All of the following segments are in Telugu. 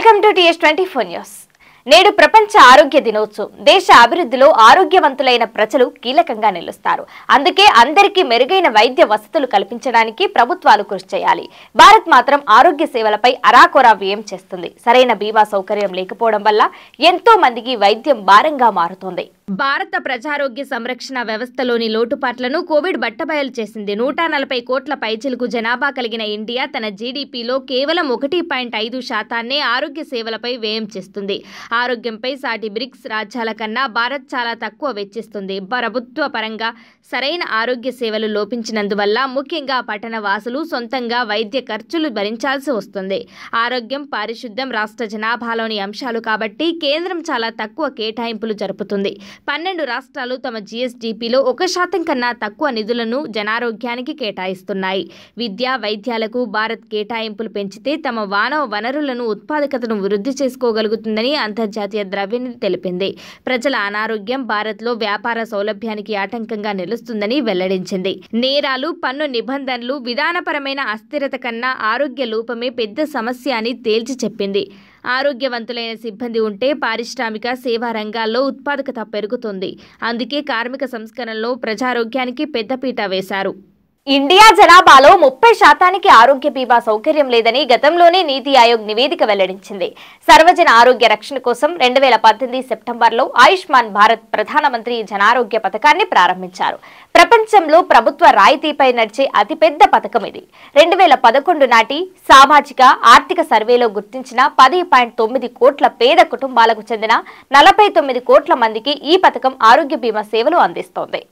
welcome to TS twenty four news నేడు ప్రపంచ ఆరోగ్య దినోత్సవం దేశ అభివృద్ధిలో ఆరోగ్యవంతులైన ప్రజలు కీలకంగా నిలుస్తారు అందుకే అందరికీ మెరుగైన వైద్య వసతులు కల్పించడానికి ప్రభుత్వాలు కృషి చేయాలి భారత్ మాత్రం ఆరోగ్య సేవలపై అరాకొరా వ్యయం చేస్తుంది సరైన బీమా సౌకర్యం లేకపోవడం వల్ల ఎంతో మందికి వైద్యం భారంగా మారుతోంది భారత ప్రజారోగ్య సంరక్షణ వ్యవస్థలోని లోటుపాట్లను కోవిడ్ బట్టబయలు చేసింది నూట నలభై కోట్ల పైచిలకు జనాభా కలిగిన ఇండియా తన జీడీపీలో కేవలం ఒకటి పాయింట్ ఐదు శాతాన్నే ఆరోగ్య సేవలపై వ్యయం చేస్తుంది ఆరోగ్యంపై సాటి బ్రిక్స్ రాజ్యాల కన్నా భారత్ చాలా తక్కువ వెచ్చిస్తుంది ప్రభుత్వ పరంగా సరైన ఆరోగ్య సేవలు లోపించినందువల్ల ముఖ్యంగా పట్టణ వాసులు సొంతంగా వైద్య ఖర్చులు భరించాల్సి వస్తుంది ఆరోగ్యం పారిశుద్ధ్యం రాష్ట్ర జనాభాలోని అంశాలు కాబట్టి కేంద్రం చాలా తక్కువ కేటాయింపులు జరుపుతుంది పన్నెండు రాష్ట్రాలు తమ జీఎస్డీపీలో ఒక శాతం కన్నా తక్కువ నిధులను జనారోగ్యానికి కేటాయిస్తున్నాయి విద్య వైద్యాలకు భారత్ కేటాయింపులు పెంచితే తమ మానవ వనరులను ఉత్పాదకతను వృద్ధి చేసుకోగలుగుతుందని అంతర్జాతీయ ద్రవ్యనిధి తెలిపింది ప్రజల అనారోగ్యం భారత్లో వ్యాపార సౌలభ్యానికి ఆటంకంగా నిలుస్తుందని వెల్లడించింది నేరాలు పన్ను నిబంధనలు విధానపరమైన అస్థిరత కన్నా ఆరోగ్య లోపమే పెద్ద సమస్య అని తేల్చి చెప్పింది ఆరోగ్యవంతులైన సిబ్బంది ఉంటే పారిశ్రామిక సేవా రంగాల్లో ఉత్పాదకత పెరుగుతుంది అందుకే కార్మిక సంస్కరణలో ప్రజారోగ్యానికి పెద్దపీట వేశారు ఇండియా జనాభాలో ముప్పై శాతానికి ఆరోగ్య బీమా సౌకర్యం లేదని గతంలోనే నీతి ఆయోగ్ నివేదిక వెల్లడించింది సర్వజన ఆరోగ్య రక్షణ కోసం రెండు వేల పద్దెనిమిది సెప్టెంబర్లో ఆయుష్మాన్ భారత్ ప్రధానమంత్రి జనారోగ్య పథకాన్ని ప్రారంభించారు ప్రపంచంలో ప్రభుత్వ రాయితీపై నడిచే అతిపెద్ద పథకం ఇది రెండు వేల పదకొండు నాటి సామాజిక ఆర్థిక సర్వేలో గుర్తించిన పది పాయింట్ తొమ్మిది కోట్ల పేద కుటుంబాలకు చెందిన నలభై తొమ్మిది కోట్ల మందికి ఈ పథకం ఆరోగ్య బీమా సేవలు అందిస్తోంది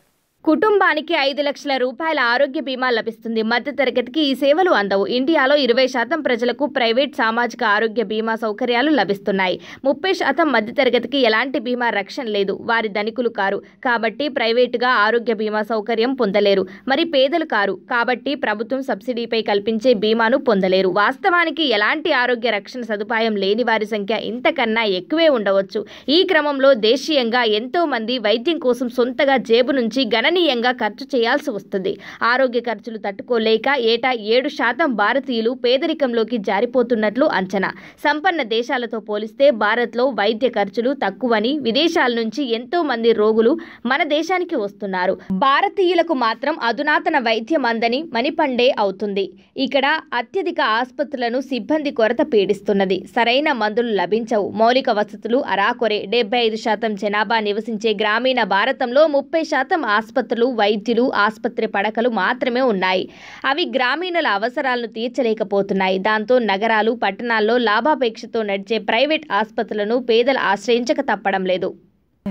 కుటుంబానికి ఐదు లక్షల రూపాయల ఆరోగ్య బీమా లభిస్తుంది మధ్యతరగతికి ఈ సేవలు అందవు ఇండియాలో ఇరవై శాతం ప్రజలకు ప్రైవేట్ సామాజిక ఆరోగ్య బీమా సౌకర్యాలు లభిస్తున్నాయి ముప్పై శాతం మధ్యతరగతికి ఎలాంటి బీమా రక్షణ లేదు వారి ధనికులు కారు కాబట్టి ప్రైవేటుగా ఆరోగ్య బీమా సౌకర్యం పొందలేరు మరి పేదలు కారు కాబట్టి ప్రభుత్వం సబ్సిడీపై కల్పించే బీమాను పొందలేరు వాస్తవానికి ఎలాంటి ఆరోగ్య రక్షణ సదుపాయం లేని వారి సంఖ్య ఇంతకన్నా ఎక్కువే ఉండవచ్చు ఈ క్రమంలో దేశీయంగా ఎంతో మంది వైద్యం కోసం సొంతగా జేబు నుంచి ఘన గణనీయంగా ఖర్చు చేయాల్సి వస్తుంది ఆరోగ్య ఖర్చులు తట్టుకోలేక ఏటా ఏడు శాతం భారతీయులు పేదరికంలోకి జారిపోతున్నట్లు అంచనా సంపన్న దేశాలతో పోలిస్తే భారత్లో వైద్య ఖర్చులు తక్కువని విదేశాల నుంచి ఎంతో మంది రోగులు మన దేశానికి వస్తున్నారు భారతీయులకు మాత్రం అధునాతన వైద్యం అందని మణిపండే అవుతుంది ఇక్కడ అత్యధిక ఆసుపత్రులను సిబ్బంది కొరత పీడిస్తున్నది సరైన మందులు లభించవు మౌలిక వసతులు అరాకొరే డెబ్బై ఐదు శాతం జనాభా నివసించే గ్రామీణ భారతంలో ముప్పై శాతం ఆసుపత్రి ఆసుపత్రులు వైద్యులు ఆసుపత్రి పడకలు మాత్రమే ఉన్నాయి అవి గ్రామీణుల అవసరాలను తీర్చలేకపోతున్నాయి దాంతో నగరాలు పట్టణాల్లో లాభాపేక్షతో నడిచే ప్రైవేట్ ఆసుపత్రులను పేదలు ఆశ్రయించక తప్పడం లేదు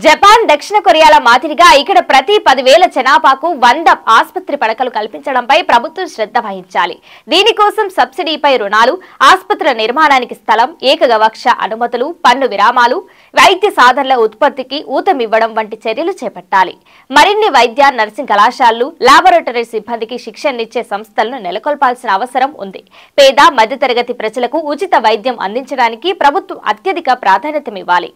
జపాన్ దక్షిణ కొరియాల మాదిరిగా ఇక్కడ ప్రతి పదివేల జనాభాకు వంద ఆసుపత్రి పడకలు కల్పించడంపై ప్రభుత్వం శ్రద్ధ వహించాలి దీనికోసం సబ్సిడీపై రుణాలు ఆసుపత్రుల నిర్మాణానికి స్థలం ఏకగవక్ష అనుమతులు పన్ను విరామాలు వైద్య సాధనల ఉత్పత్తికి ఊతమివ్వడం వంటి చర్యలు చేపట్టాలి మరిన్ని వైద్య నర్సింగ్ కళాశాలలు లాబొరేటరీ సిబ్బందికి శిక్షణనిచ్చే సంస్థలను నెలకొల్పాల్సిన అవసరం ఉంది పేద మధ్యతరగతి ప్రజలకు ఉచిత వైద్యం అందించడానికి ప్రభుత్వం అత్యధిక ప్రాధాన్యతమివ్వాలి